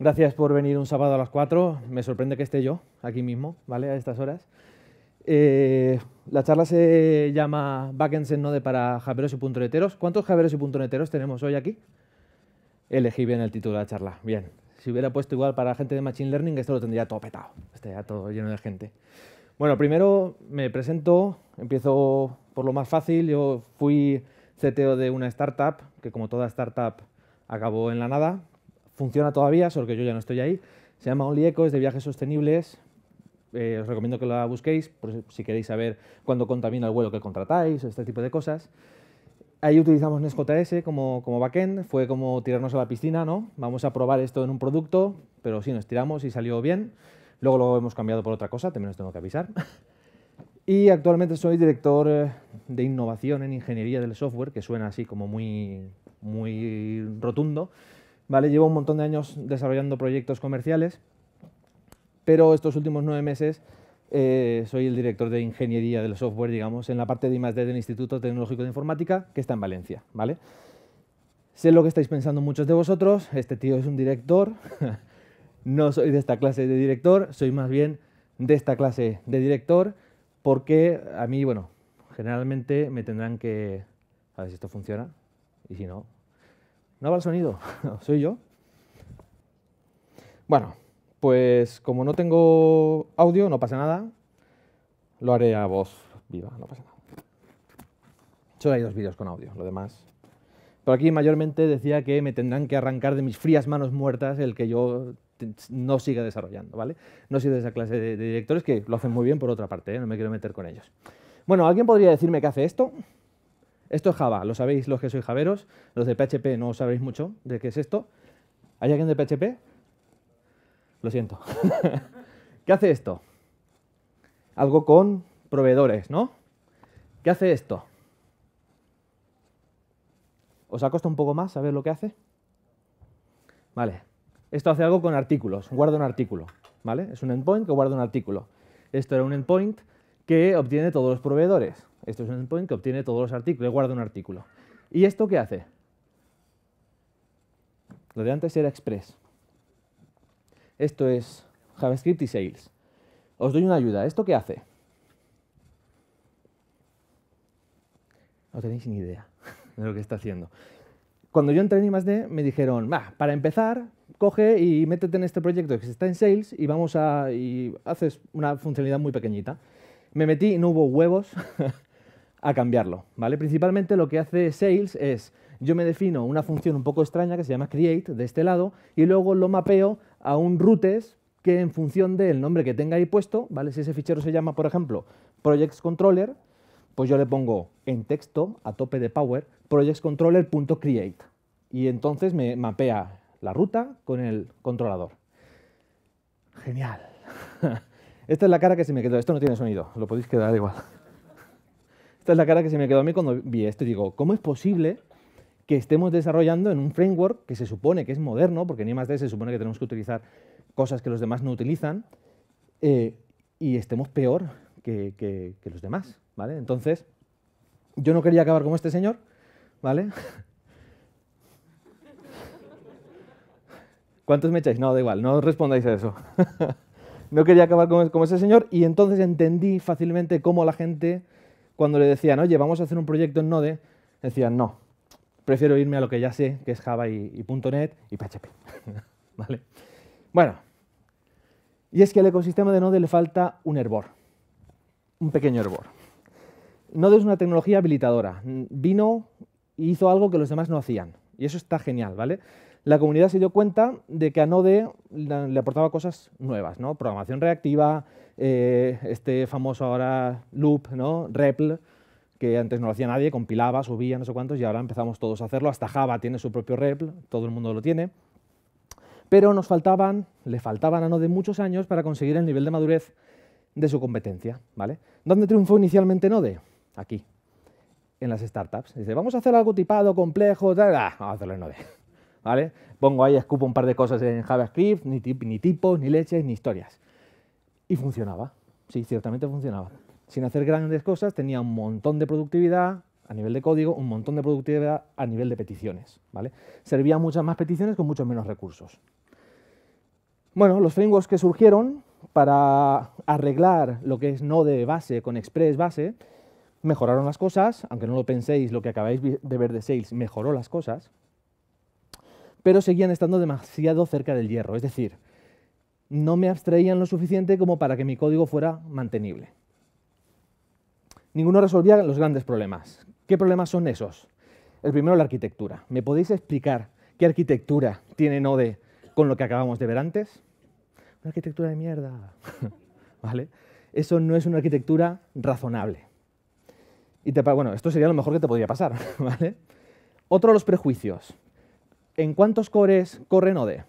Gracias por venir un sábado a las 4. Me sorprende que esté yo aquí mismo, ¿vale? A estas horas. Eh, la charla se llama Backends en Node para javeros y puntoneteros. ¿Cuántos javeros y puntoneteros tenemos hoy aquí? Elegí bien el título de la charla. Bien. Si hubiera puesto igual para gente de Machine Learning, esto lo tendría todo petado. Estaría todo lleno de gente. Bueno, primero me presento. Empiezo por lo más fácil. Yo fui CTO de una startup que, como toda startup, acabó en la nada funciona todavía, solo que yo ya no estoy ahí. Se llama Only es de viajes sostenibles. Eh, os recomiendo que la busquéis si queréis saber cuándo contamina el vuelo que contratáis, este tipo de cosas. Ahí utilizamos NesJS como, como backend, fue como tirarnos a la piscina, ¿no? Vamos a probar esto en un producto, pero sí, nos tiramos y salió bien. Luego lo hemos cambiado por otra cosa, también os tengo que avisar. Y actualmente soy director eh, de innovación en ingeniería del software, que suena así como muy, muy rotundo, Llevo un montón de años desarrollando proyectos comerciales, pero estos últimos nueve meses eh, soy el director de ingeniería del software, digamos, en la parte de I+.D. del Instituto Tecnológico de Informática, que está en Valencia, ¿vale? Sé lo que estáis pensando muchos de vosotros, este tío es un director, no soy de esta clase de director, soy más bien de esta clase de director, porque a mí, bueno, generalmente me tendrán que... A ver si esto funciona, y si no, no va el sonido, soy yo. Bueno, pues como no tengo audio, no pasa nada. Lo haré a voz viva, no pasa nada. Solo hay dos vídeos con audio, lo demás. Pero aquí mayormente decía que me tendrán que arrancar de mis frías manos muertas el que yo no siga desarrollando, ¿vale? No soy de esa clase de, directores que lo hacen muy bien por otra parte, ¿eh? no me quiero meter con ellos. Bueno, ¿alguien podría decirme qué hace esto? Esto es Java, lo sabéis los que sois javeros, los de PHP no sabéis mucho de qué es esto. ¿Hay alguien de PHP? Lo siento. ¿Qué hace esto? Algo con proveedores, ¿no? ¿Qué hace esto? ¿Os ha costado un poco más saber lo que hace? Vale. Esto hace algo con artículos, guarda un artículo, ¿vale? Es un endpoint que guarda un artículo. Esto era un endpoint que obtiene todos los proveedores. Esto es un endpoint que obtiene todos los artículos, guarda un artículo. ¿Y esto qué hace? Lo de antes era Express. Esto es JavaScript y Sales. Os doy una ayuda. ¿Esto qué hace? No tenéis ni idea de lo que está haciendo. Cuando yo entré en I+.D. me dijeron, bah, para empezar, coge y métete en este proyecto que está en Sales y vamos a... y haces una funcionalidad muy pequeñita. Me metí y no hubo huevos a cambiarlo, ¿vale? Principalmente lo que hace Sales es, yo me defino una función un poco extraña que se llama create de este lado y luego lo mapeo a un routes que en función del nombre que tenga ahí puesto, ¿vale? Si ese fichero se llama, por ejemplo, projects controller, pues yo le pongo en texto, a tope de power, projectscontroller.create y entonces me mapea la ruta con el controlador. Genial. Esta es la cara que se me quedó. Esto no tiene sonido, lo podéis quedar igual. Esta es la cara que se me quedó a mí cuando vi esto. Digo, ¿cómo es posible que estemos desarrollando en un framework que se supone que es moderno, porque ni en de se supone que tenemos que utilizar cosas que los demás no utilizan, eh, y estemos peor que, los demás, ¿vale? Entonces, yo no quería acabar como este señor, ¿vale? ¿Cuántos me echáis? No, da igual, no respondáis a eso. no quería acabar con ese señor y entonces entendí fácilmente cómo la gente, cuando le decían, oye, vamos a hacer un proyecto en Node, decían, no, prefiero irme a lo que ya sé, que es Java y, y .NET y PHP. ¿Vale? Bueno, y es que al ecosistema de Node le falta un hervor, un pequeño hervor. Node es una tecnología habilitadora. Vino y hizo algo que los demás no hacían. Y eso está genial, ¿vale? la comunidad se dio cuenta de que a Node le aportaba cosas nuevas, ¿no? Programación reactiva, eh, este famoso ahora loop, ¿no? REPL, que antes no lo hacía nadie, compilaba, subía, no sé cuántos, y ahora empezamos todos a hacerlo. Hasta Java tiene su propio REPL, todo el mundo lo tiene. Pero nos faltaban, le faltaban a Node muchos años para conseguir el nivel de madurez de su competencia, ¿vale? ¿Dónde triunfó inicialmente Node? Aquí, en las startups. Dice, vamos a hacer algo tipado, complejo, vamos a hacerlo en Node. ¿vale? Pongo ahí, escupo un par de cosas en JavaScript, ni, ni tipos, ni leches, ni historias. Y funcionaba, sí, ciertamente funcionaba. Sin hacer grandes cosas, tenía un montón de productividad a nivel de código, un montón de productividad a nivel de peticiones, ¿vale? Servía muchas más peticiones con muchos menos recursos. Bueno, los frameworks que surgieron para arreglar lo que es de base con Express base, mejoraron las cosas, aunque no lo penséis, lo que acabáis de ver de Sales mejoró las cosas, pero seguían estando demasiado cerca del hierro, es decir, no me abstraían lo suficiente como para que mi código fuera mantenible. Ninguno resolvía los grandes problemas. ¿Qué problemas son esos? El primero, la arquitectura. ¿Me podéis explicar qué arquitectura tiene Node con lo que acabamos de ver antes? Una arquitectura de mierda. ¿Vale? Eso no es una arquitectura razonable. Y te, bueno, esto sería lo mejor que te podría pasar. ¿vale? Otro, los prejuicios. ¿En cuántos cores corre Node?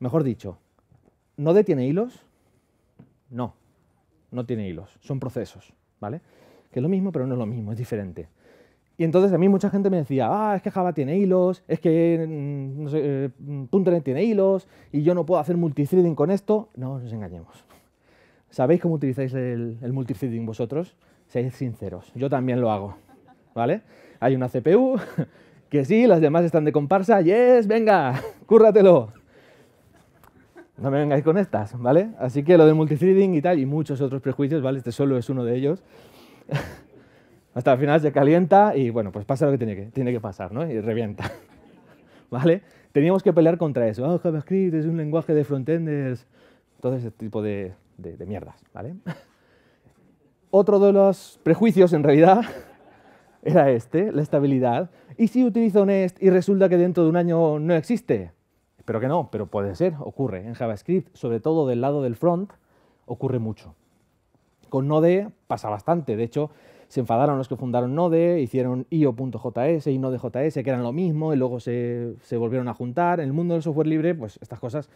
Mejor dicho, ¿Node tiene hilos? No, no tiene hilos, son procesos, ¿vale? Que es lo mismo, pero no es lo mismo, es diferente. Y entonces a mí mucha gente me decía, ah, es que Java tiene hilos, es que mm, no eh, tiene hilos y yo no puedo hacer multithreading con esto. No nos engañemos. ¿Sabéis cómo utilizáis el, el multithreading vosotros? Seáis sinceros, yo también lo hago, ¿vale? hay una CPU, que sí, las demás están de comparsa, yes, venga, cúrratelo. No me vengáis con estas, ¿vale? Así que lo de multithreading y tal, y muchos otros prejuicios, ¿vale? Este solo es uno de ellos. Hasta el final se calienta y, bueno, pues pasa lo que tiene que, tiene que pasar, ¿no? Y revienta, ¿vale? Teníamos que pelear contra eso. Oh, JavaScript es un lenguaje de frontenders, todo ese tipo de mierdas, ¿vale? Otro de los prejuicios, en realidad, era este, la estabilidad. ¿Y si utilizo Nest y resulta que dentro de un año no existe? Espero que no, pero puede ser, ocurre. En JavaScript, sobre todo del lado del front, ocurre mucho. Con Node pasa bastante. De hecho, se enfadaron los que fundaron Node, hicieron io.js y Node.js, que eran lo mismo, y luego se, volvieron a juntar. En el mundo del software libre, pues estas cosas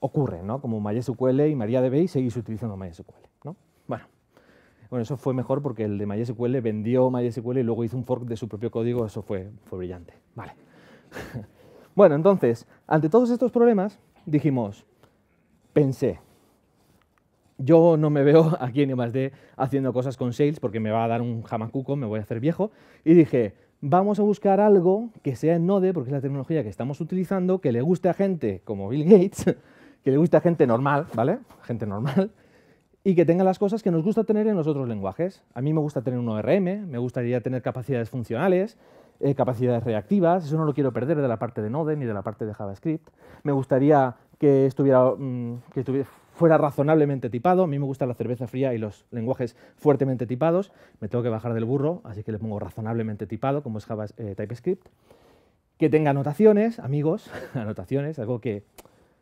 ocurren, ¿no? Como MySQL y MariaDB y seguís utilizando MySQL. Bueno, eso fue mejor porque el de MySQL vendió MySQL y luego hizo un fork de su propio código, eso fue, fue brillante. Vale. bueno, entonces, ante todos estos problemas, dijimos, pensé, yo no me veo aquí en de haciendo cosas con sales porque me va a dar un jamacuco, me voy a hacer viejo, y dije, vamos a buscar algo que sea en Node, porque es la tecnología que estamos utilizando, que le guste a gente como Bill Gates, que le guste a gente normal, ¿vale? Gente normal, y que tenga las cosas que nos gusta tener en los otros lenguajes. A mí me gusta tener un ORM, me gustaría tener capacidades funcionales, eh, capacidades reactivas, eso no lo quiero perder de la parte de Node ni de la parte de JavaScript. Me gustaría que estuviera, mm, que estuviera, fuera razonablemente tipado, a mí me gusta la cerveza fría y los lenguajes fuertemente tipados, me tengo que bajar del burro, así que le pongo razonablemente tipado, como es eh, TypeScript. Que tenga anotaciones, amigos, anotaciones, algo que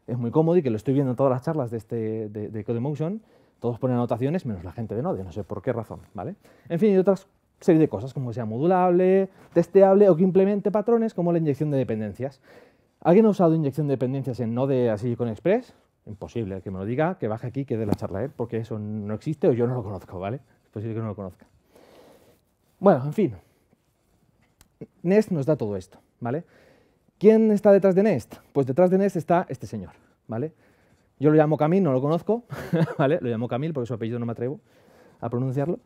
es muy cómodo y que lo estoy viendo en todas las charlas de, este, de, de CodeMotion, todos ponen anotaciones, menos la gente de Node, no sé por qué razón, ¿vale? En fin, y otra serie de cosas, como que sea modulable, testeable o que implemente patrones como la inyección de dependencias. ¿Alguien ha usado inyección de dependencias en Node así con Express? Imposible, que me lo diga, que baje aquí, que dé la charla ¿eh? porque eso no existe o yo no lo conozco, ¿vale? Es posible que no lo conozca. Bueno, en fin. Nest nos da todo esto, ¿vale? ¿Quién está detrás de Nest? Pues detrás de Nest está este señor, ¿vale? Yo lo llamo Camil, no lo conozco, ¿vale? Lo llamo Camil porque su apellido no me atrevo a pronunciarlo.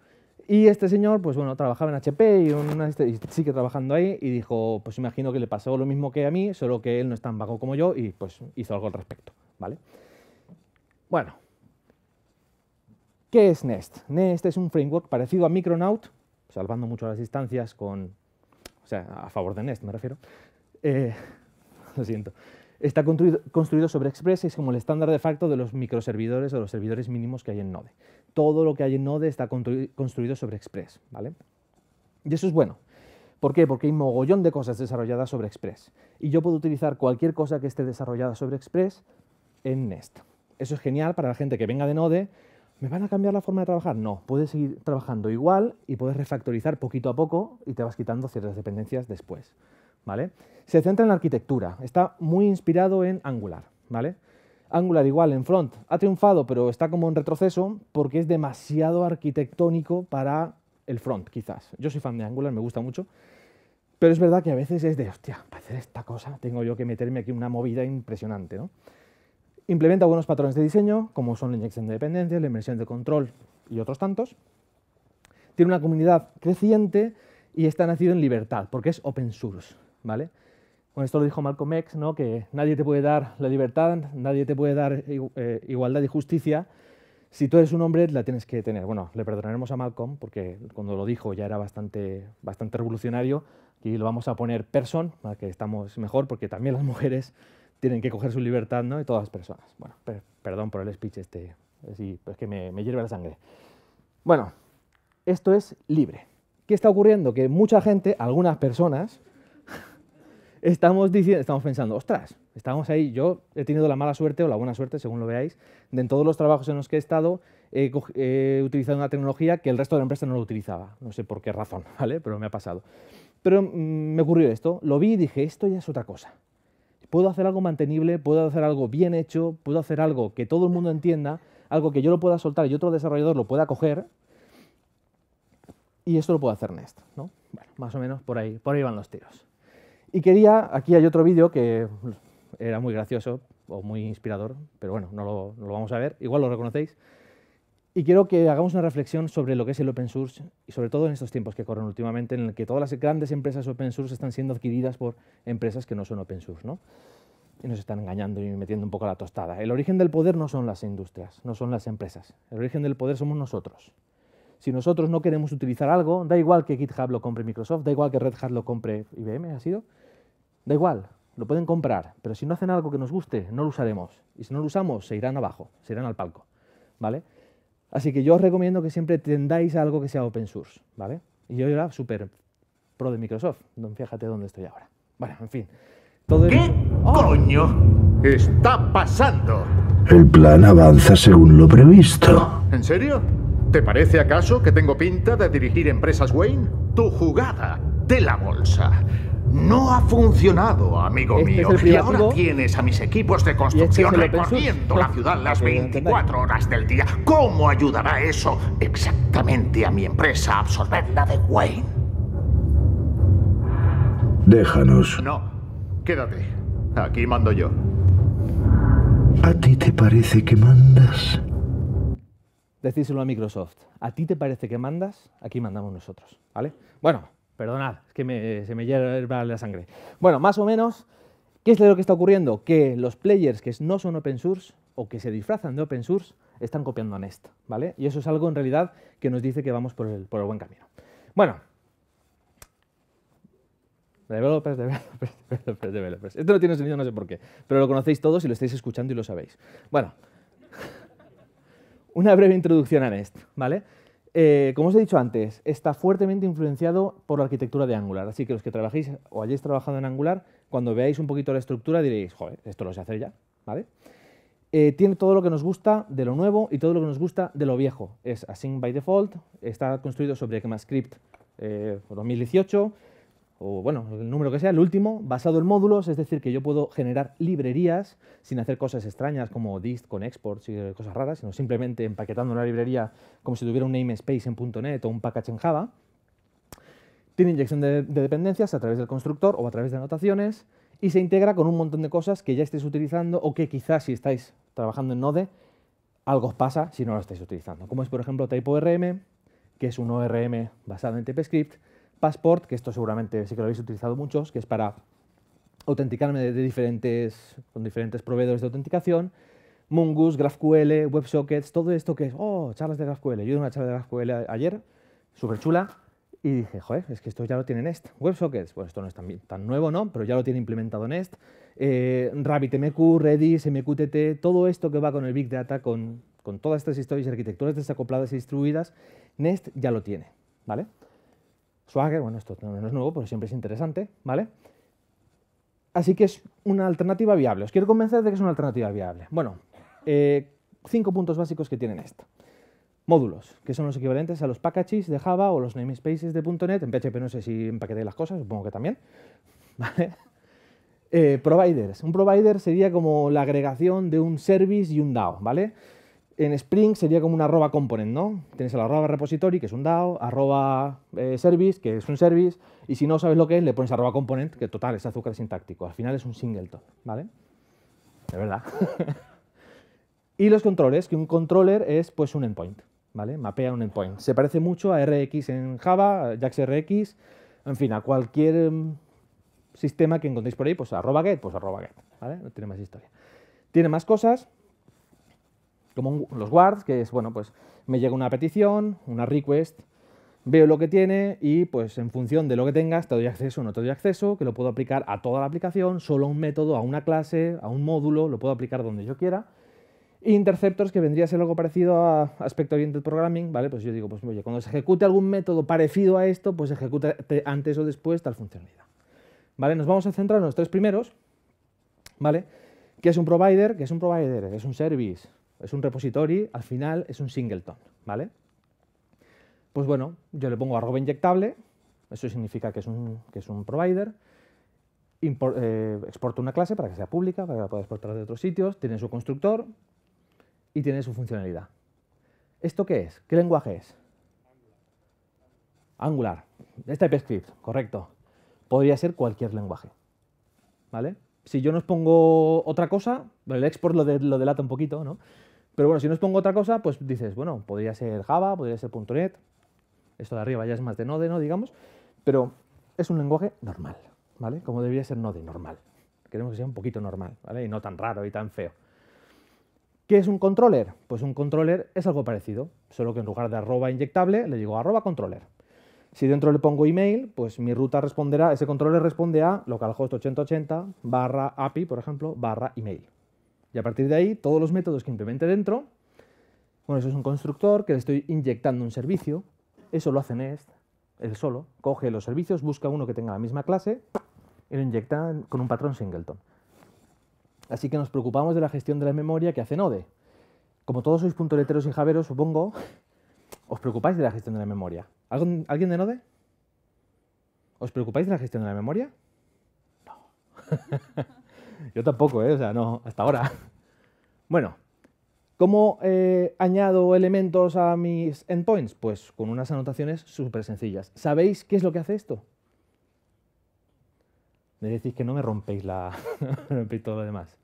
Y este señor, pues bueno, trabajaba en HP y, sigue trabajando ahí y dijo, pues imagino que le pasó lo mismo que a mí, solo que él no es tan vago como yo y pues hizo algo al respecto, ¿vale? Bueno, ¿qué es Nest? Nest es un framework parecido a Micronaut, salvando mucho las distancias con... O sea, a favor de Nest me refiero. Eh, lo siento. Está construido, sobre Express y es como el estándar de facto de los microservidores o los servidores mínimos que hay en Node. Todo lo que hay en Node está construido sobre Express, ¿vale? Y eso es bueno. ¿Por qué? Porque hay mogollón de cosas desarrolladas sobre Express. Y yo puedo utilizar cualquier cosa que esté desarrollada sobre Express en Nest. Eso es genial para la gente que venga de Node. ¿Me van a cambiar la forma de trabajar? No, puedes seguir trabajando igual y puedes refactorizar poquito a poco y te vas quitando ciertas dependencias después. Se centra en la arquitectura, está muy inspirado en Angular, Angular igual en front ha triunfado, pero está como en retroceso porque es demasiado arquitectónico para el front, quizás. Yo soy fan de Angular, me gusta mucho, pero es verdad que a veces es de, hostia, para hacer esta cosa tengo yo que meterme aquí una movida impresionante, Implementa buenos patrones de diseño, como son la inyección de dependencia, la inversión de control y otros tantos. Tiene una comunidad creciente y está nacido en libertad, porque es open source. ¿vale? Con esto lo dijo Malcolm X, ¿no? que nadie te puede dar la libertad, nadie te puede dar eh, igualdad y justicia. Si tú eres un hombre, la tienes que tener. Bueno, le perdonaremos a Malcolm, porque cuando lo dijo ya era bastante, bastante revolucionario. y lo vamos a poner person, que estamos mejor, porque también las mujeres tienen que coger su libertad, ¿no? Y todas las personas. Bueno, perdón por el speech este, es que me, me hierve la sangre. Bueno, esto es libre. ¿Qué está ocurriendo? Que mucha gente, algunas personas, estamos, diciendo, estamos pensando, ostras, estamos ahí, yo he tenido la mala suerte o la buena suerte, según lo veáis, de en todos los trabajos en los que he estado, he, utilizado una tecnología que el resto de la empresa no lo utilizaba, no sé por qué razón, ¿vale? Pero me ha pasado. Pero mm, me ocurrió esto, lo vi y dije, esto ya es otra cosa. Puedo hacer algo mantenible, puedo hacer algo bien hecho, puedo hacer algo que todo el mundo entienda, algo que yo lo pueda soltar y otro desarrollador lo pueda coger, y esto lo puedo hacer Nest, ¿no? Bueno, más o menos por ahí, por ahí van los tiros. Y quería, aquí hay otro vídeo que era muy gracioso o muy inspirador, pero bueno, no lo, vamos a ver, igual lo reconocéis. Y quiero que hagamos una reflexión sobre lo que es el open source y sobre todo en estos tiempos que corren últimamente, en el que todas las grandes empresas open source están siendo adquiridas por empresas que no son open source, ¿no? Y nos están engañando y metiendo un poco la tostada. El origen del poder no son las industrias, no son las empresas. El origen del poder somos nosotros si nosotros no queremos utilizar algo, da igual que GitHub lo compre Microsoft, da igual que Red Hat lo compre IBM, ha sido, da igual, lo pueden comprar, pero si no hacen algo que nos guste, no lo usaremos. Y si no lo usamos, se irán abajo, se irán al palco, ¿vale? Así que yo os recomiendo que siempre tendáis algo que sea open source, ¿vale? Y yo era súper pro de Microsoft, fíjate dónde estoy ahora. Bueno, en fin. Todo ¿Qué ¡Oh! coño está pasando? El plan avanza según lo previsto. ¿En serio? ¿Te parece acaso que tengo pinta de dirigir empresas Wayne? Tu jugada de la bolsa. No ha funcionado, amigo este mío. Y ahora tienes a mis equipos de este construcción recorriendo la ciudad las 24 eh, horas del día. ¿Cómo ayudará eso exactamente a mi empresa a absorber la de Wayne? Déjanos. No, quédate. Aquí mando yo. ¿A ti te parece que mandas? decírselo a Microsoft. ¿A ti te parece que mandas? Aquí mandamos nosotros, ¿vale? Bueno, perdonad, es que se me hierva la sangre. Bueno, más o menos, ¿qué es lo que está ocurriendo? Que los players que no son open source o que se disfrazan de open source están copiando a Nest, ¿vale? Y eso es algo en realidad que nos dice que vamos por el, buen camino. Bueno, developers, developers, developers, developers. Esto no tiene sentido, no sé por qué, pero lo conocéis todos y lo estáis escuchando y lo sabéis. Bueno, una breve introducción a Nest, ¿vale? Eh, como os he dicho antes, está fuertemente influenciado por la arquitectura de Angular, así que los que trabajéis o hayáis trabajado en Angular, cuando veáis un poquito la estructura diréis, joder, esto lo sé hacer ya, ¿vale? Eh, tiene todo lo que nos gusta de lo nuevo y todo lo que nos gusta de lo viejo. Es async by default, está construido sobre ECMAScript 2018, eh, o bueno, el número que sea, el último, basado en módulos, es decir, que yo puedo generar librerías sin hacer cosas extrañas como dist con exports y eh, cosas raras, sino simplemente empaquetando una librería como si tuviera un namespace en .NET o un package en Java. Tiene inyección de, dependencias a través del constructor o a través de anotaciones y se integra con un montón de cosas que ya estéis utilizando o que quizás si estáis trabajando en Node, algo os pasa si no lo estáis utilizando, como es por ejemplo TypeORM, que es un ORM basado en TypeScript, Passport, que esto seguramente sí que lo habéis utilizado muchos, que es para autenticarme de, diferentes, con diferentes proveedores de autenticación. Mongoose, GraphQL, WebSockets, todo esto que es, oh, charlas de GraphQL. Yo di una charla de GraphQL ayer, súper chula, y dije, joder, es que esto ya lo tiene Nest. WebSockets, bueno, pues esto no es tan, nuevo, ¿no? Pero ya lo tiene implementado Nest. Eh, RabbitMQ, Redis, MQTT, todo esto que va con el Big Data, con, con todas estas historias y arquitecturas desacopladas y distribuidas, Nest ya lo tiene, ¿vale? Swagger, bueno, esto no es nuevo, pero siempre es interesante, ¿vale? Así que es una alternativa viable. Os quiero convencer de que es una alternativa viable. Bueno, eh, cinco puntos básicos que tienen esto. Módulos, que son los equivalentes a los packages de Java o los namespaces de .NET. En PHP no sé si empaquetéis las cosas, supongo que también. ¿Vale? Eh, providers. Un provider sería como la agregación de un service y un DAO, ¿vale? En Spring sería como un arroba component, ¿no? Tienes el arroba repository, que es un DAO, arroba eh, service, que es un service, y si no sabes lo que es, le pones arroba component, que total, es azúcar sintáctico. Al final es un singleton, ¿vale? De verdad. y los controles, que un controller es pues un endpoint, ¿vale? Mapea un endpoint. Se parece mucho a RX en Java, a en fin, a cualquier mm, sistema que encontréis por ahí, pues arroba get, pues arroba get, ¿vale? No tiene más historia. Tiene más cosas, como los guards, que es, bueno, pues me llega una petición, una request, veo lo que tiene y pues en función de lo que tengas te doy acceso o no te doy acceso, que lo puedo aplicar a toda la aplicación, solo a un método, a una clase, a un módulo, lo puedo aplicar donde yo quiera. E interceptors, que vendría a ser algo parecido a Aspect Oriented Programming, ¿vale? Pues yo digo, pues oye, cuando se ejecute algún método parecido a esto, pues ejecuta antes o después tal funcionalidad. ¿Vale? Nos vamos a centrar en los tres primeros, ¿vale? ¿Qué es un provider? ¿Qué es un provider? Es un service, es un repository, al final es un singleton, ¿vale? Pues bueno, yo le pongo arroba inyectable, eso significa que es un, es un provider, eh, exporto una clase para que sea pública, para que la pueda exportar de otros sitios, tiene su constructor y tiene su funcionalidad. ¿Esto qué es? ¿Qué lenguaje es? Angular. Es TypeScript, correcto. Podría ser cualquier lenguaje. ¿Vale? Si yo nos pongo otra cosa, el export lo, lo delata un poquito, ¿no? Pero bueno, si no os pongo otra cosa, pues dices, bueno, podría ser Java, podría ser .NET, esto de arriba ya es más de Node, ¿no? Digamos, pero es un lenguaje normal, ¿vale? Como debería ser Node, normal. Queremos que sea un poquito normal, ¿vale? Y no tan raro y tan feo. ¿Qué es un controller? Pues un controller es algo parecido, solo que en lugar de arroba inyectable le digo arroba controller. Si dentro le pongo email, pues mi ruta responderá, ese controller responde a localhost 8080 barra API, por ejemplo, barra email. Y a partir de ahí, todos los métodos que implemente dentro, bueno, eso es un constructor que le estoy inyectando un servicio, eso lo hace Nest, él solo, coge los servicios, busca uno que tenga la misma clase y lo inyecta con un patrón singleton. Así que nos preocupamos de la gestión de la memoria que hace Node. Como todos sois puntoleteros y javeros, supongo, os preocupáis de la gestión de la memoria. ¿Alguien de Node? ¿Os preocupáis de la gestión de la memoria? No. Yo tampoco, ¿eh? O sea, no, hasta ahora. Bueno, ¿cómo eh, añado elementos a mis endpoints? Pues con unas anotaciones súper sencillas. ¿Sabéis qué es lo que hace esto? Me decís que no me rompéis, la, todo lo demás.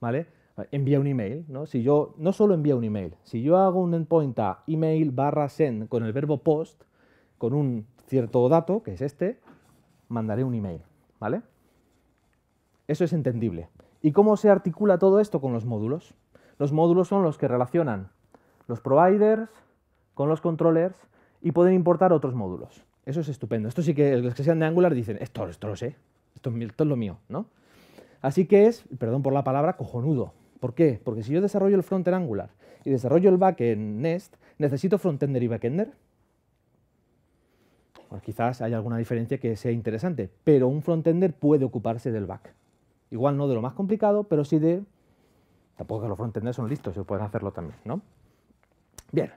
¿Vale? Envía un email, ¿no? Si yo, no solo envía un email, si yo hago un endpoint a email barra send con el verbo post, con un cierto dato, que es este, mandaré un email, ¿vale? Eso es entendible. ¿Y cómo se articula todo esto con los módulos? Los módulos son los que relacionan los providers con los controllers y pueden importar otros módulos. Eso es estupendo. Esto sí que los que sean de Angular dicen, esto, esto lo sé, esto, es lo mío, ¿no? Así que es, perdón por la palabra, cojonudo. ¿Por qué? Porque si yo desarrollo el frontend Angular y desarrollo el back en Nest, ¿necesito frontender y backender? Pues quizás haya alguna diferencia que sea interesante, pero un frontender puede ocuparse del back. Igual no de lo más complicado, pero sí de... Tampoco que los frontenders son listos, se pueden hacerlo también, ¿no? Bien.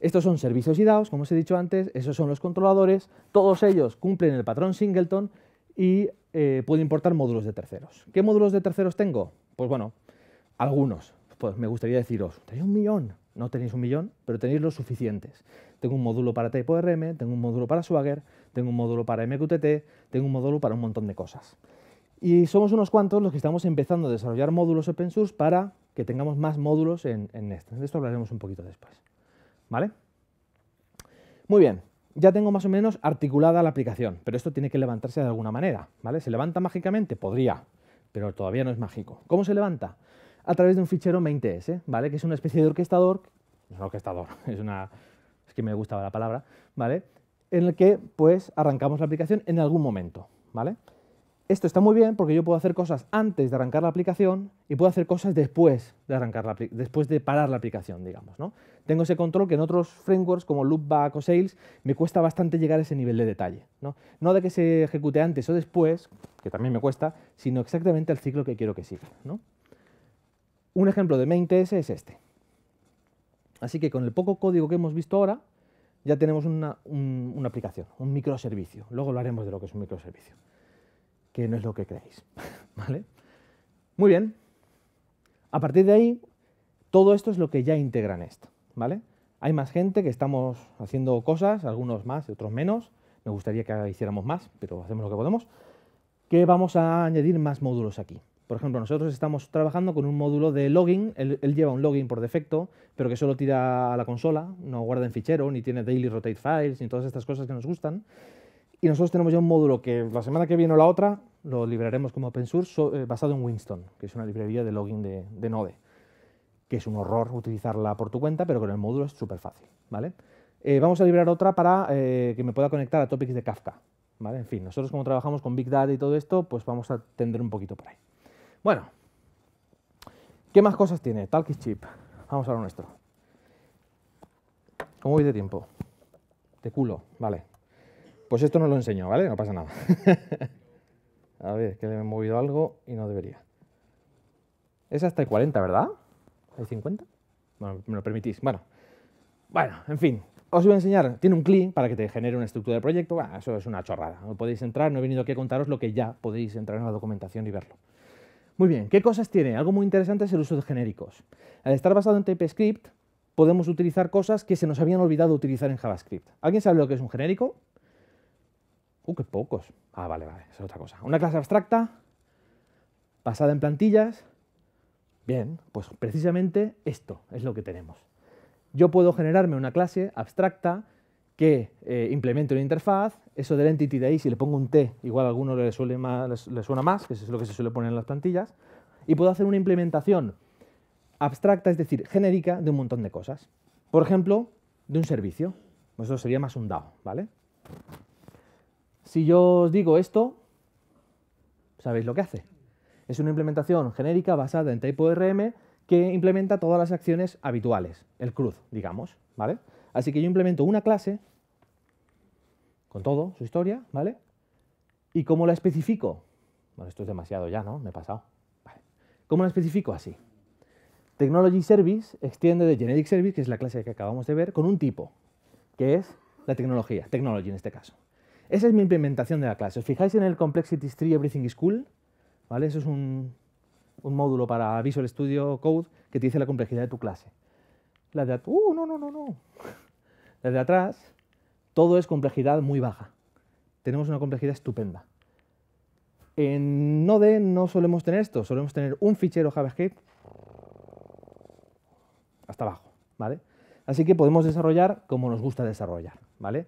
Estos son servicios y DAOs, como os he dicho antes, esos son los controladores, todos ellos cumplen el patrón singleton y eh, pueden puedo importar módulos de terceros. ¿Qué módulos de terceros tengo? Pues bueno, algunos. Pues me gustaría deciros, tenéis un millón. No tenéis un millón, pero tenéis los suficientes. Tengo un módulo para RM, tengo un módulo para Swagger, tengo un módulo para MQTT, tengo un módulo para un montón de cosas. Y somos unos cuantos los que estamos empezando a desarrollar módulos open source para que tengamos más módulos en, en Nest. De esto hablaremos un poquito después. ¿Vale? Muy bien, ya tengo más o menos articulada la aplicación, pero esto tiene que levantarse de alguna manera. ¿vale? ¿Se levanta mágicamente? Podría, pero todavía no es mágico. ¿Cómo se levanta? A través de un fichero maints, ¿vale? que es una especie de orquestador, no es un orquestador, es una... es que me gustaba la palabra, ¿vale? en el que pues arrancamos la aplicación en algún momento. ¿vale? esto está muy bien porque yo puedo hacer cosas antes de arrancar la aplicación y puedo hacer cosas después de arrancar la después de parar la aplicación, digamos, ¿no? Tengo ese control que en otros frameworks como Loopback o Sales me cuesta bastante llegar a ese nivel de detalle, ¿no? de que se ejecute antes o después, que también me cuesta, sino exactamente el ciclo que quiero que siga, Un ejemplo de main TS es este. Así que con el poco código que hemos visto ahora, ya tenemos una, una aplicación, un microservicio. Luego hablaremos de lo que es un microservicio que no es lo que creéis. ¿Vale? Muy bien. A partir de ahí, todo esto es lo que ya integran esto. ¿Vale? Hay más gente que estamos haciendo cosas, algunos más y otros menos. Me gustaría que hiciéramos más, pero hacemos lo que podemos. Que vamos a añadir más módulos aquí. Por ejemplo, nosotros estamos trabajando con un módulo de login, él, él, lleva un login por defecto, pero que solo tira a la consola, no guarda en fichero, ni tiene daily rotate files, ni todas estas cosas que nos gustan. Y nosotros tenemos ya un módulo que la semana que viene o la otra lo liberaremos como open source eh, basado en Winston, que es una librería de login de, Node, que es un horror utilizarla por tu cuenta, pero con el módulo es súper fácil. ¿vale? Eh, vamos a liberar otra para eh, que me pueda conectar a topics de Kafka. ¿vale? En fin, nosotros como trabajamos con Big Data y todo esto, pues vamos a tender un poquito por ahí. Bueno, ¿qué más cosas tiene Talkish Chip? Vamos a lo nuestro. ¿Cómo voy de tiempo? De culo, vale. Pues esto no lo enseño, ¿vale? No pasa nada. a ver, que le he movido algo y no debería. Es hasta el 40, ¿verdad? ¿Hay 50? Bueno, me lo permitís. Bueno, bueno, en fin. Os voy a enseñar, tiene un clic para que te genere una estructura de proyecto, bueno, eso es una chorrada, no podéis entrar, no he venido aquí a contaros lo que ya podéis entrar en la documentación y verlo. Muy bien, ¿qué cosas tiene? Algo muy interesante es el uso de genéricos. Al estar basado en TypeScript, podemos utilizar cosas que se nos habían olvidado utilizar en JavaScript. ¿Alguien sabe lo que es un genérico? Uh, qué pocos. Ah, vale, vale, es otra cosa. Una clase abstracta, basada en plantillas. Bien, pues precisamente esto es lo que tenemos. Yo puedo generarme una clase abstracta que eh, implemente una interfaz, eso del entity de ahí, si le pongo un T, igual a alguno le, suena más, que es lo que se suele poner en las plantillas, y puedo hacer una implementación abstracta, es decir, genérica, de un montón de cosas. Por ejemplo, de un servicio. Eso sería más un DAO, ¿vale? Si yo os digo esto, sabéis lo que hace. Es una implementación genérica basada en tipo RM que implementa todas las acciones habituales, el cruz, digamos, ¿vale? Así que yo implemento una clase con todo, su historia, ¿vale? ¿Y cómo la especifico? Bueno, esto es demasiado ya, ¿no? Me he pasado. ¿Cómo la especifico así? Technology Service extiende de Generic Service, que es la clase que acabamos de ver, con un tipo, que es la tecnología, technology en este caso. Esa es mi implementación de la clase. ¿Os fijáis en el Complexity Tree Everything is Cool? ¿Vale? Eso es un, módulo para Visual Studio Code que te dice la complejidad de tu clase. La de atrás, ¡Uh, no, no, no, no. atrás, todo es complejidad muy baja. Tenemos una complejidad estupenda. En Node no solemos tener esto, solemos tener un fichero JavaScript hasta abajo, ¿vale? Así que podemos desarrollar como nos gusta desarrollar, ¿vale?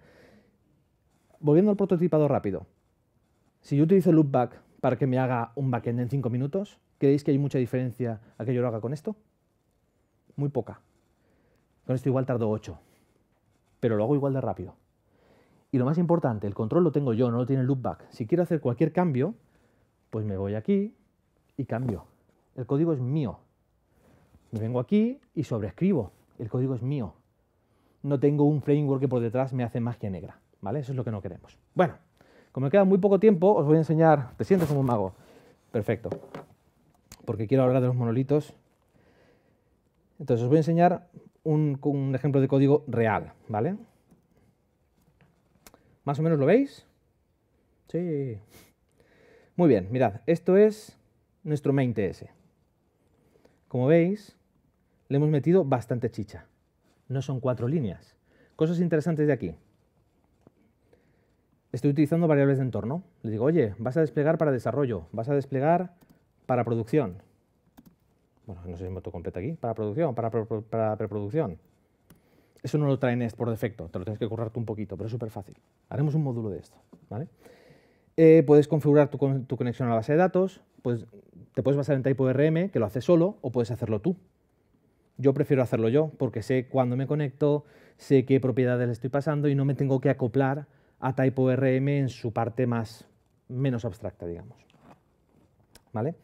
volviendo al prototipado rápido, si yo utilizo loopback para que me haga un backend en 5 minutos, ¿creéis que hay mucha diferencia a que yo lo haga con esto? Muy poca. Con esto igual tardo 8, pero lo hago igual de rápido. Y lo más importante, el control lo tengo yo, no lo tiene loopback. Si quiero hacer cualquier cambio, pues me voy aquí y cambio. El código es mío. Me vengo aquí y sobreescribo. El código es mío. No tengo un framework que por detrás me hace magia negra. ¿vale? Eso es lo que no queremos. Bueno, como me queda muy poco tiempo, os voy a enseñar... ¿Te sientes como un mago? Perfecto. Porque quiero hablar de los monolitos. Entonces os voy a enseñar un, un ejemplo de código real, ¿vale? ¿Más o menos lo veis? Sí. Muy bien, mirad, esto es nuestro main TS. Como veis, le hemos metido bastante chicha. No son cuatro líneas. Cosas interesantes de aquí estoy utilizando variables de entorno. Le digo, oye, vas a desplegar para desarrollo, vas a desplegar para producción. Bueno, no sé si me completo aquí. Para producción, para, preproducción. Eso no lo traen Nest por defecto, te lo tienes que currar tú un poquito, pero es súper fácil. Haremos un módulo de esto, ¿vale? Eh, puedes configurar tu, conexión a la base de datos, pues te puedes basar en tipo RM, que lo hace solo, o puedes hacerlo tú. Yo prefiero hacerlo yo, porque sé cuándo me conecto, sé qué propiedades le estoy pasando y no me tengo que acoplar a RM en su parte más, menos abstracta, digamos. ¿Vale?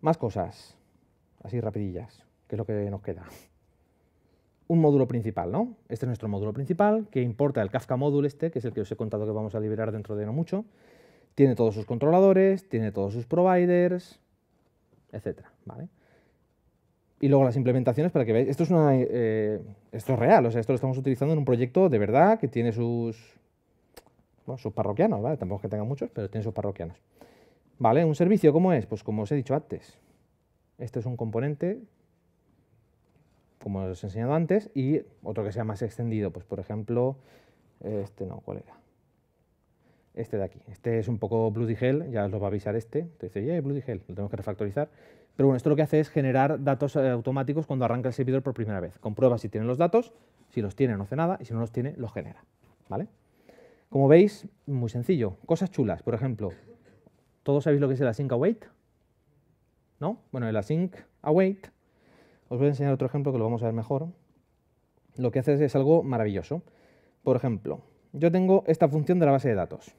Más cosas, así rapidillas, que es lo que nos queda. Un módulo principal, ¿no? Este es nuestro módulo principal, que importa el Kafka módulo este, que es el que os he contado que vamos a liberar dentro de no mucho. Tiene todos sus controladores, tiene todos sus providers, etc. ¿vale? Y luego las implementaciones para que veáis. Esto es, eh, esto es real, o sea, esto lo estamos utilizando en un proyecto de verdad que tiene sus, bueno, sus parroquianos, ¿vale? Tampoco que tengan muchos, pero tienen sus parroquianos. ¿Vale? ¿Un servicio cómo es? Pues como os he dicho antes. Este es un componente, como os he enseñado antes, y otro que sea más extendido. Pues por ejemplo, este no, ¿cuál era? Este de aquí. Este es un poco Bloody Hell, ya os lo va a avisar este. Entonces, dice, yeah, Bloody Hell, lo tenemos que refactorizar. Pero bueno, esto lo que hace es generar datos eh, automáticos cuando arranca el servidor por primera vez. Comprueba si tiene los datos, si los tiene no hace nada, y si no los tiene, los genera. ¿Vale? Como veis, muy sencillo. Cosas chulas, por ejemplo, ¿todos sabéis lo que es el async await? ¿No? Bueno, el async await, os voy a enseñar otro ejemplo que lo vamos a ver mejor. Lo que hace es algo maravilloso. Por ejemplo, yo tengo esta función de la base de datos.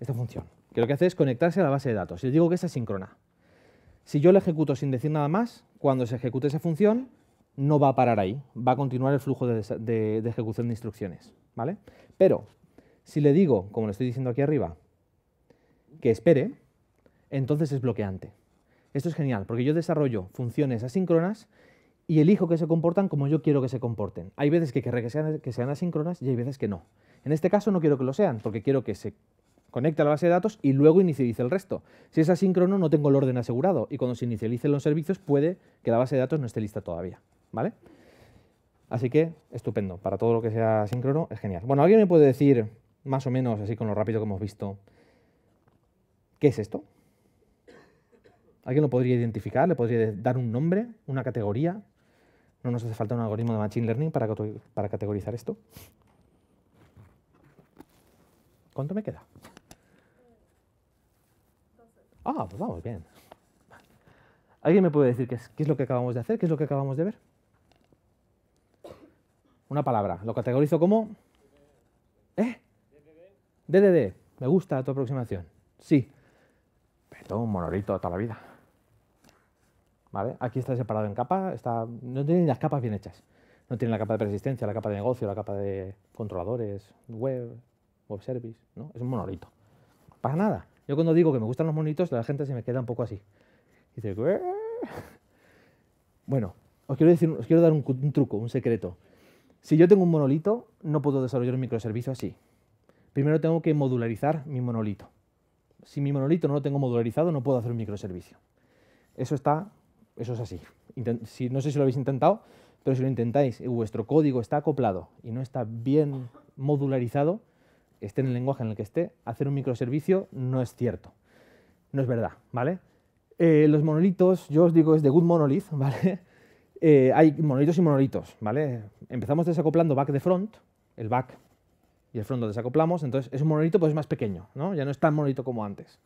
Esta función, que lo que hace es conectarse a la base de datos. Y digo que es asíncrona. Si yo la ejecuto sin decir nada más, cuando se ejecute esa función, no va a parar ahí, va a continuar el flujo de, de ejecución de instrucciones. ¿vale? Pero si le digo, como le estoy diciendo aquí arriba, que espere, entonces es bloqueante. Esto es genial, porque yo desarrollo funciones asíncronas y elijo que se comportan como yo quiero que se comporten. Hay veces que querré que sean, que sean asíncronas y hay veces que no. En este caso no quiero que lo sean, porque quiero que se conecte a la base de datos y luego inicialice el resto. Si es asíncrono no tengo el orden asegurado y cuando se inicialicen los servicios puede que la base de datos no esté lista todavía. ¿Vale? Así que, estupendo. Para todo lo que sea asíncrono es genial. Bueno, ¿alguien me puede decir más o menos así con lo rápido que hemos visto, ¿qué es esto? ¿Alguien lo podría identificar? ¿Le podría dar un nombre? ¿Una categoría? ¿No nos hace falta un algoritmo de Machine Learning para, para categorizar esto? ¿Cuánto me queda? Ah, pues vamos, bien. ¿Alguien me puede decir qué es, qué es lo que acabamos de hacer? ¿Qué es lo que acabamos de ver? Una palabra. Lo categorizo como... ¿Eh? DDD, me gusta tu aproximación. Sí. Pero un monolito toda la vida. ¿Vale? Aquí está separado en capa, está, no tiene las capas bien hechas. No tiene la capa de persistencia, la capa de negocio, la capa de controladores, web, web service, ¿no? Es un monolito. Para nada. Yo cuando digo que me gustan los monolitos, la gente se me queda un poco así. dice, bueno, os quiero, decir, os quiero dar un truco, un secreto. Si yo tengo un monolito, no puedo desarrollar un microservicio así primero tengo que modularizar mi monolito. Si mi monolito no lo tengo modularizado, no puedo hacer un microservicio. Eso está, eso es así. si, no sé si lo habéis intentado, pero si lo intentáis y vuestro código está acoplado y no está bien modularizado, esté en el lenguaje en el que esté, hacer un microservicio no es cierto. No es verdad, ¿vale? Eh, los monolitos, yo os digo, es de Good Monolith, ¿vale? Eh, hay monolitos y monolitos, ¿vale? Empezamos desacoplando back de front. El back y el front lo desacoplamos, entonces es un monolito pues es más pequeño, ¿no? ya no es tan monolito como antes.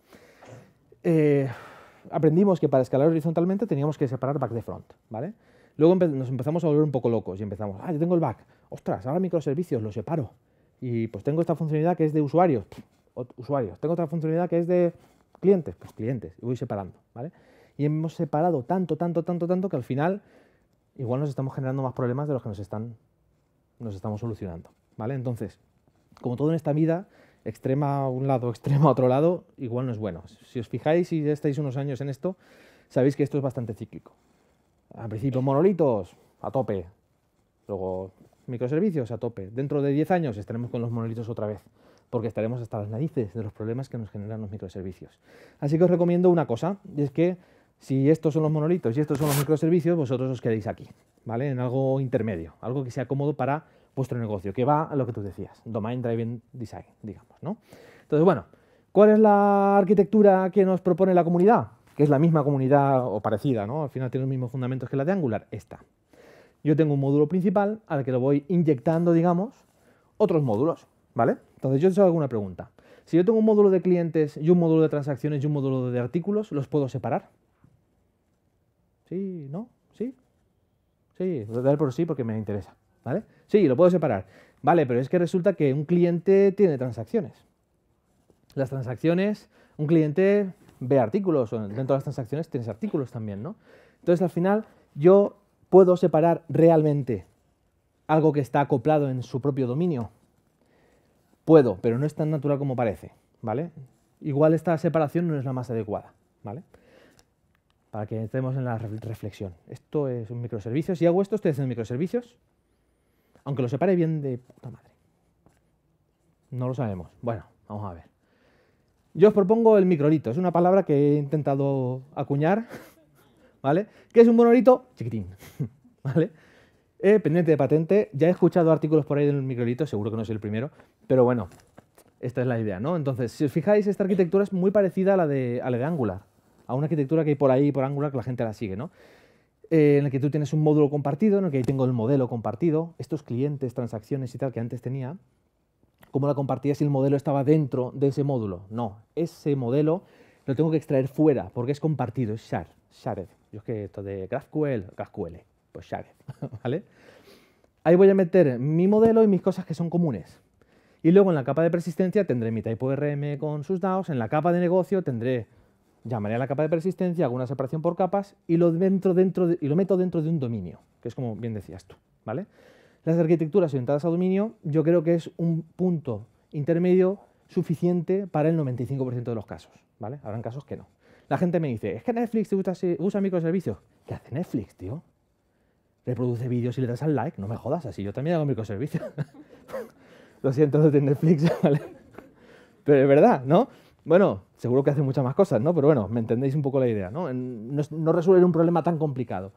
Eh, aprendimos que para escalar horizontalmente teníamos que separar back de front, ¿vale? Luego nos empezamos a volver un poco locos y empezamos, ah, yo tengo el back, ostras, ahora microservicios, lo separo. Y pues tengo esta funcionalidad que es de usuarios, usuarios. Tengo otra funcionalidad que es de clientes, pues clientes, y voy separando, ¿vale? Y hemos separado tanto, tanto, tanto, tanto que al final igual nos estamos generando más problemas de los que nos están nos estamos solucionando, ¿vale? Entonces, como todo en esta vida, extrema a un lado, extrema a otro lado, igual no es bueno. Si os fijáis y ya estáis unos años en esto, sabéis que esto es bastante cíclico. Al principio monolitos, a tope. Luego microservicios, a tope. Dentro de 10 años estaremos con los monolitos otra vez, porque estaremos hasta las narices de los problemas que nos generan los microservicios. Así que os recomiendo una cosa, y es que si estos son los monolitos y estos son los microservicios, vosotros os quedéis aquí, ¿vale? En algo intermedio, algo que sea cómodo para vuestro negocio, que va a lo que tú decías, Domain Driven Design, digamos, ¿no? Entonces, bueno, ¿cuál es la arquitectura que nos propone la comunidad? Que es la misma comunidad o parecida, ¿no? Al final tiene los mismos fundamentos que la de Angular, esta. Yo tengo un módulo principal al que lo voy inyectando, digamos, otros módulos, ¿vale? Entonces yo te hago una pregunta. Si yo tengo un módulo de clientes y un módulo de transacciones y un módulo de artículos, ¿los puedo separar? ¿Sí? ¿No? ¿Sí? Sí, dar por sí porque me interesa. ¿vale? Sí, lo puedo separar. Vale, pero es que resulta que un cliente tiene transacciones. Las transacciones, un cliente ve artículos, o dentro de las transacciones tienes artículos también, ¿no? Entonces, al final, yo puedo separar realmente algo que está acoplado en su propio dominio. Puedo, pero no es tan natural como parece, ¿vale? Igual esta separación no es la más adecuada, ¿vale? Para que entremos en la reflexión. Esto es un microservicio. Si hago esto, estoy haciendo microservicios. Aunque lo separe bien de puta madre. No lo sabemos. Bueno, vamos a ver. Yo os propongo el microlito. Es una palabra que he intentado acuñar, ¿vale? Que es un monolito chiquitín, ¿vale? Eh, pendiente de patente. Ya he escuchado artículos por ahí del microlito, seguro que no soy el primero. Pero bueno, esta es la idea, ¿no? Entonces, si os fijáis, esta arquitectura es muy parecida a la de, a la de Angular. A una arquitectura que hay por ahí, por Angular, que la gente la sigue, ¿no? Eh, en el que tú tienes un módulo compartido, en el que ahí tengo el modelo compartido, estos clientes, transacciones y tal que antes tenía, ¿cómo la compartía si el modelo estaba dentro de ese módulo? No, ese modelo lo tengo que extraer fuera porque es compartido, es share, shared. Yo es que esto de GraphQL, GraphQL, pues shared, ¿vale? Ahí voy a meter mi modelo y mis cosas que son comunes. Y luego en la capa de persistencia tendré mi tipo RM con sus DAOs, en la capa de negocio tendré Llamaría la capa de persistencia, hago una separación por capas y lo, meto dentro de un dominio, que es como bien decías tú. ¿vale? Las arquitecturas orientadas a dominio yo creo que es un punto intermedio suficiente para el 95% de los casos. ¿vale? Habrán casos que no. La gente me dice, es que Netflix te usa microservicios. ¿Qué hace Netflix, tío? Reproduce vídeos y le das al like. No me jodas, así yo también hago microservicios. lo siento, no de Netflix, ¿vale? Pero es verdad, ¿no? Bueno, Seguro que hace muchas más cosas, ¿no? Pero bueno, me entendéis un poco la idea, ¿no? no, resolver un problema tan complicado.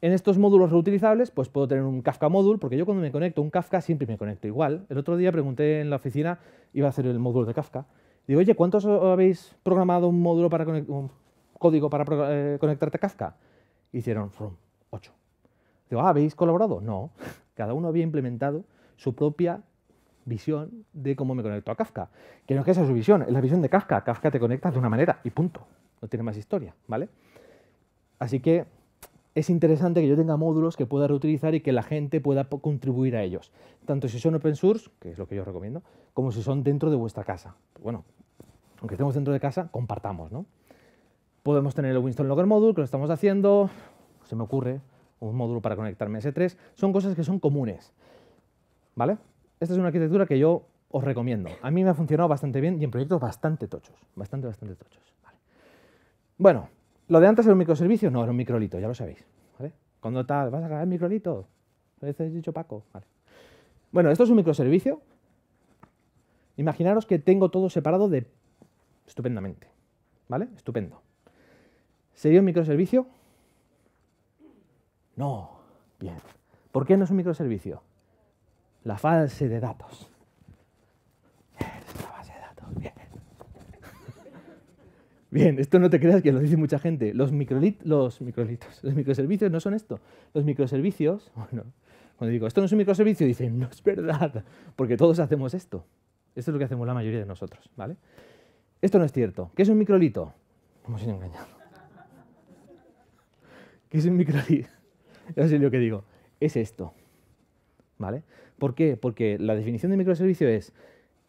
En estos módulos reutilizables, pues puedo tener un Kafka módulo, porque yo cuando me conecto a un Kafka siempre me conecto igual. El otro día pregunté en la oficina, iba a hacer el módulo de Kafka. Digo, oye, ¿cuántos habéis programado un módulo para un código para eh, conectarte a Kafka? Hicieron from 8. Digo, ah, ¿habéis colaborado? No. Cada uno había implementado su propia visión de cómo me conecto a Kafka. Que no es que esa es su visión, es la visión de Kafka. Kafka te conecta de una manera y punto. No tiene más historia, ¿vale? Así que es interesante que yo tenga módulos que pueda reutilizar y que la gente pueda contribuir a ellos. Tanto si son open source, que es lo que yo recomiendo, como si son dentro de vuestra casa. Bueno, aunque estemos dentro de casa, compartamos, ¿no? Podemos tener el Winston Logger Module, que lo estamos haciendo, se me ocurre, un módulo para conectarme a S3, son cosas que son comunes, ¿vale? Esta es una arquitectura que yo os recomiendo. A mí me ha funcionado bastante bien y en proyectos bastante tochos. Bastante, bastante tochos. Bueno, lo de antes era un microservicio. No, era un microlito, ya lo sabéis. Cuando tal, vas a cagar el microlito. Lo habéis dicho Paco. Bueno, esto es un microservicio. Imaginaros que tengo todo separado de estupendamente. ¿Vale? Estupendo. ¿Sería un microservicio? No. Bien. ¿Por qué no es un microservicio? La fase de datos. de datos, bien. esto no te creas que lo dice mucha gente. Los, los microlitos, los microservicios no son esto. Los microservicios, bueno, cuando digo, esto no es un microservicio, dicen, no es verdad, porque todos hacemos esto. Esto es lo que hacemos la mayoría de nosotros, ¿vale? Esto no es cierto. ¿Qué es un microlito? Hemos sido engañados. ¿Qué es un microlito? Eso lo que digo. Es esto, ¿vale? ¿Por qué? Porque la definición de microservicio es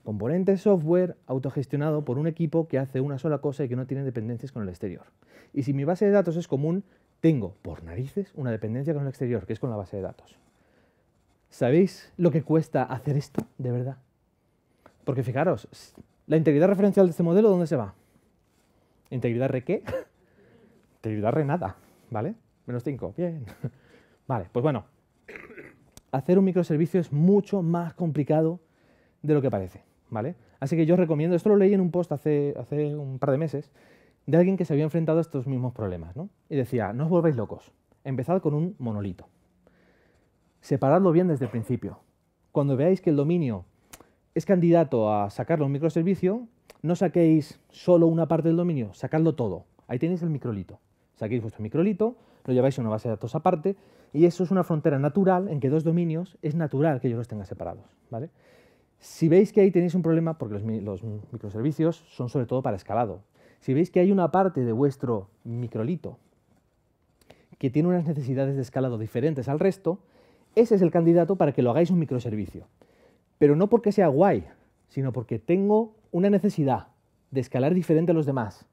componente software autogestionado por un equipo que hace una sola cosa y que no tiene dependencias con el exterior. Y si mi base de datos es común, tengo por narices una dependencia con el exterior, que es con la base de datos. ¿Sabéis lo que cuesta hacer esto de verdad? Porque fijaros, la integridad referencial de este modelo, ¿dónde se va? ¿Integridad re qué? integridad re nada, ¿vale? Menos 5, bien. Vale, pues bueno, hacer un microservicio es mucho más complicado de lo que parece. ¿vale? Así que yo recomiendo, esto lo leí en un post hace, hace un par de meses, de alguien que se había enfrentado a estos mismos problemas. ¿no? Y decía, no os volváis locos, empezad con un monolito. Separadlo bien desde el principio. Cuando veáis que el dominio es candidato a sacarlo un microservicio, no saquéis solo una parte del dominio, sacadlo todo. Ahí tenéis el microlito. Saquéis vuestro microlito, lo lleváis a una base de datos aparte, y eso es una frontera natural en que dos dominios es natural que ellos los tengan separados. ¿vale? Si veis que ahí tenéis un problema, porque los, microservicios son sobre todo para escalado, si veis que hay una parte de vuestro microlito que tiene unas necesidades de escalado diferentes al resto, ese es el candidato para que lo hagáis un microservicio. Pero no porque sea guay, sino porque tengo una necesidad de escalar diferente a los demás.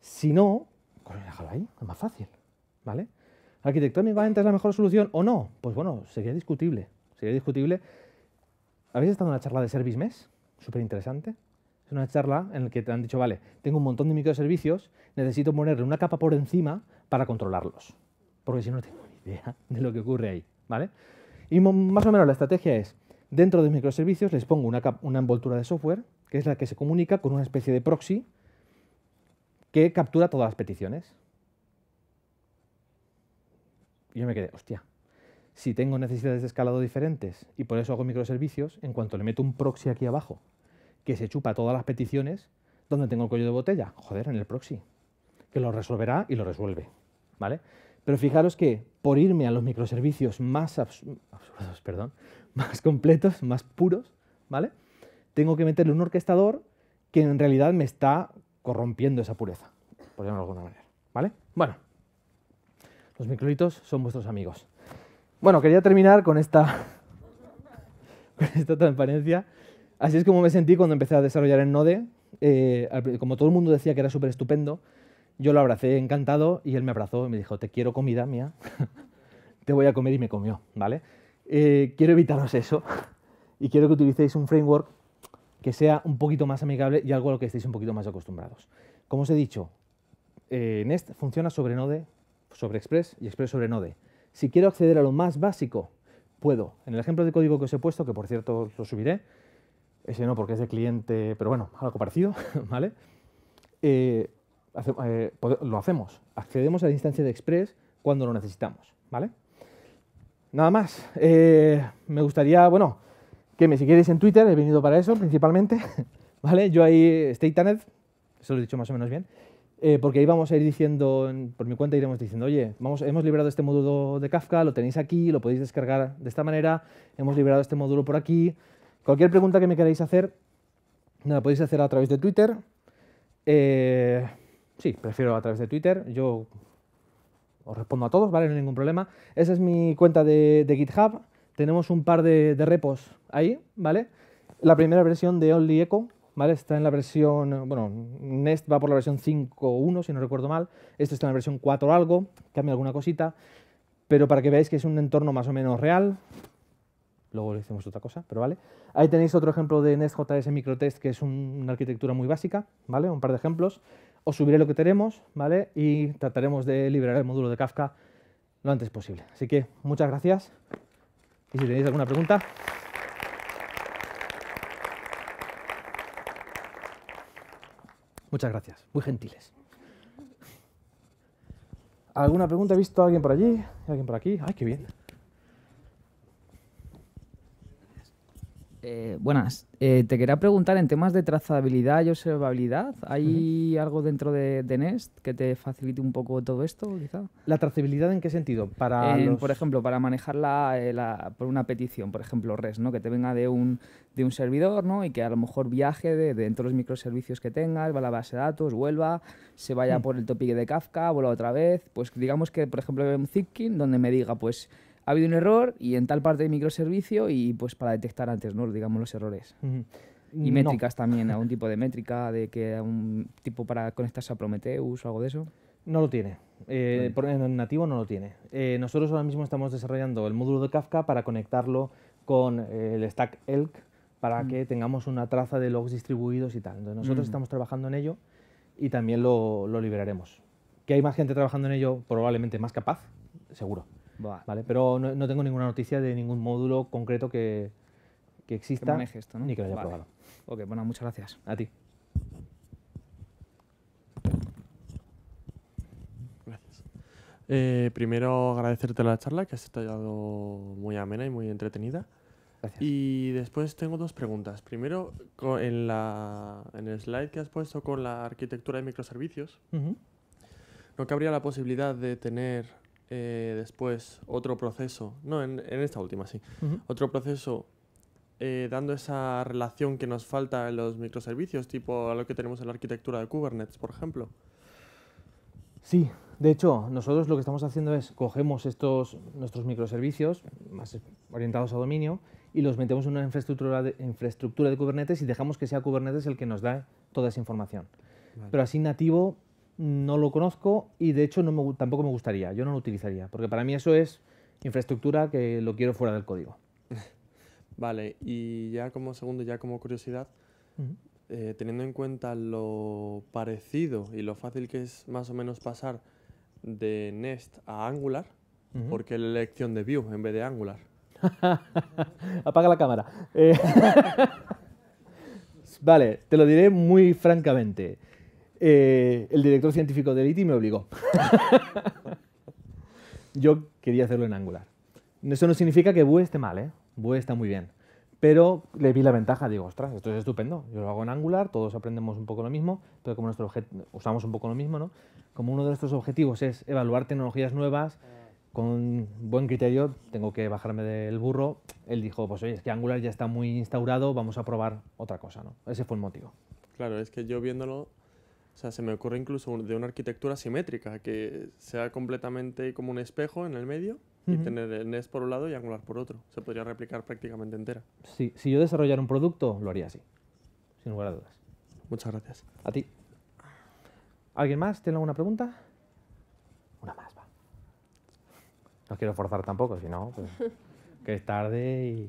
Si no, déjalo ahí, es más fácil. ¿Vale? arquitectónicamente es la mejor solución o no, pues bueno, sería discutible. Sería discutible. ¿Habéis estado en una charla de Service Mesh? Súper interesante. Es una charla en la que te han dicho, vale, tengo un montón de microservicios, necesito ponerle una capa por encima para controlarlos. Porque si no, no tengo ni idea de lo que ocurre ahí, ¿vale? Y más o menos la estrategia es, dentro de microservicios les pongo una envoltura de software, que es la que se comunica con una especie de proxy que captura todas las peticiones. Y yo me quedé, hostia, si tengo necesidades de escalado diferentes y por eso hago microservicios, en cuanto le meto un proxy aquí abajo, que se chupa todas las peticiones, ¿dónde tengo el cuello de botella? Joder, en el proxy, que lo resolverá y lo resuelve, ¿vale? Pero fijaros que por irme a los microservicios más perdón, más completos, más puros, ¿vale? Tengo que meterle un orquestador que en realidad me está corrompiendo esa pureza, por llamarlo de alguna manera, ¿vale? Bueno, los microlitos son vuestros amigos. Bueno, quería terminar con esta, con esta transparencia. Así es como me sentí cuando empecé a desarrollar en Node. Eh, como todo el mundo decía que era súper estupendo, yo lo abracé encantado y él me abrazó y me dijo, te quiero comida mía, te voy a comer y me comió, ¿vale? Eh, quiero evitaros eso y quiero que utilicéis un framework que sea un poquito más amigable y algo a lo que estéis un poquito más acostumbrados. Como os he dicho, eh, Nest funciona sobre Node sobre Express y Express sobre Node. Si quiero acceder a lo más básico, puedo. En el ejemplo de código que os he puesto, que por cierto lo subiré, ese no porque es de cliente, pero bueno, algo parecido, ¿vale? Eh, eh, lo hacemos, accedemos a la instancia de Express cuando lo necesitamos, ¿vale? Nada más, eh, me gustaría, bueno, que me siguierais en Twitter, he venido para eso principalmente, ¿vale? Yo ahí, state.net, se lo he dicho más o menos bien, eh, porque ahí vamos a ir diciendo, por mi cuenta iremos diciendo, oye, hemos liberado este módulo de Kafka, lo tenéis aquí, lo podéis descargar de esta manera, hemos liberado este módulo por aquí. Cualquier pregunta que me queráis hacer, la podéis hacer a través de Twitter. Eh, sí, prefiero a través de Twitter. Yo os respondo a todos, ¿vale? No hay ningún problema. Esa es mi cuenta de, GitHub. Tenemos un par de, repos ahí, ¿vale? La primera versión de Only Echo, Está en la versión, bueno, Nest va por la versión 5.1, si no recuerdo mal, esto está en la versión 4 algo, cambia alguna cosita, pero para que veáis que es un entorno más o menos real, luego le hicimos otra cosa, pero vale. Ahí tenéis otro ejemplo de NestJS Microtest, que es una arquitectura muy básica, ¿vale? Un par de ejemplos. Os subiré lo que tenemos, ¿vale? Y trataremos de liberar el módulo de Kafka lo antes posible. Así que muchas gracias y si tenéis alguna pregunta... Muchas gracias, muy gentiles. ¿Alguna pregunta? ¿He visto a alguien por allí? ¿Alguien por aquí? ¡Ay, qué bien! Eh, buenas. Eh, te quería preguntar, en temas de trazabilidad y observabilidad, ¿hay algo dentro de, Nest que te facilite un poco todo esto, ¿La trazabilidad en qué sentido? Para Por ejemplo, para manejarla eh, por una petición, por ejemplo, REST, ¿no? que te venga de un, de un servidor ¿no? y que a lo mejor viaje dentro de los microservicios que tengas, va a la base de datos, vuelva, se vaya mm. por el topic de Kafka, vuelva otra vez. Pues digamos que, por ejemplo, un Zipkin donde me diga, pues ha habido un error y en tal parte de microservicio y pues para detectar antes, ¿no? Digamos los errores. Y métricas también, algún tipo de métrica, de que un tipo para conectarse a Prometheus o algo de eso. No lo tiene. Eh, En nativo no lo tiene. Eh, nosotros ahora mismo estamos desarrollando el módulo de Kafka para conectarlo con eh, el stack ELK para mm. que tengamos una traza de logs distribuidos y tal. Entonces nosotros mm. estamos trabajando en ello y también lo liberaremos. Que hay más gente trabajando en ello, probablemente más capaz, seguro. Vale. Pero no, tengo ninguna noticia de ningún módulo concreto que, que exista. Ni que lo haya probado. Ok, bueno, muchas gracias. A ti. Gracias. Eh, primero agradecerte la charla, que has estado muy amena y muy entretenida. Gracias. Y después tengo dos preguntas. Primero, en, el slide que has puesto con la arquitectura de microservicios, ¿no cabría la posibilidad de tener eh, después otro proceso, no, en, esta última sí, otro proceso eh, dando esa relación que nos falta en los microservicios, tipo a lo que tenemos en la arquitectura de Kubernetes, por ejemplo. Sí, de hecho, nosotros lo que estamos haciendo es cogemos estos nuestros microservicios más orientados a dominio y los metemos en una infraestructura de, infraestructura de Kubernetes y dejamos que sea Kubernetes el que nos da toda esa información. Pero así nativo no lo conozco y de hecho tampoco me gustaría, yo no lo utilizaría, porque para mí eso es infraestructura que lo quiero fuera del código. Vale, y ya como segundo, ya como curiosidad, eh, teniendo en cuenta lo parecido y lo fácil que es más o menos pasar de Nest a Angular, porque la elección de Vue en vez de Angular? Apaga la cámara. Eh, vale, te lo diré muy francamente. Eh, el director científico del ITI me obligó. Yo quería hacerlo en Angular. Eso no significa que Vue esté mal, ¿eh? Vue está muy bien. Pero le vi la ventaja, digo, ostras, esto es estupendo. Yo lo hago en Angular, todos aprendemos un poco lo mismo, pero como nuestro usamos un poco lo mismo, ¿no? Como uno de nuestros objetivos es evaluar tecnologías nuevas, con buen criterio, tengo que bajarme del burro. Él dijo, pues oye, es que Angular ya está muy instaurado, vamos a probar otra cosa, ¿no? Ese fue el motivo. Claro, es que yo viéndolo, o sea, se me ocurre incluso de una arquitectura simétrica, que sea completamente como un espejo en el medio y tener NES por un lado y Angular por otro. Se podría replicar prácticamente entera. Sí, si yo desarrollara un producto, lo haría así, sin lugar a dudas. Muchas gracias. A ti. ¿Alguien más tiene alguna pregunta? Una más, va. No quiero forzar tampoco, si no, pues, que es tarde y...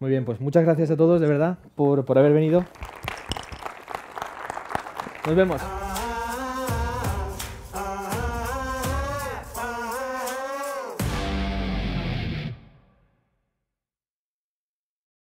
Muy bien, pues muchas gracias a todos, de verdad, por, por haber venido. Nos vemos.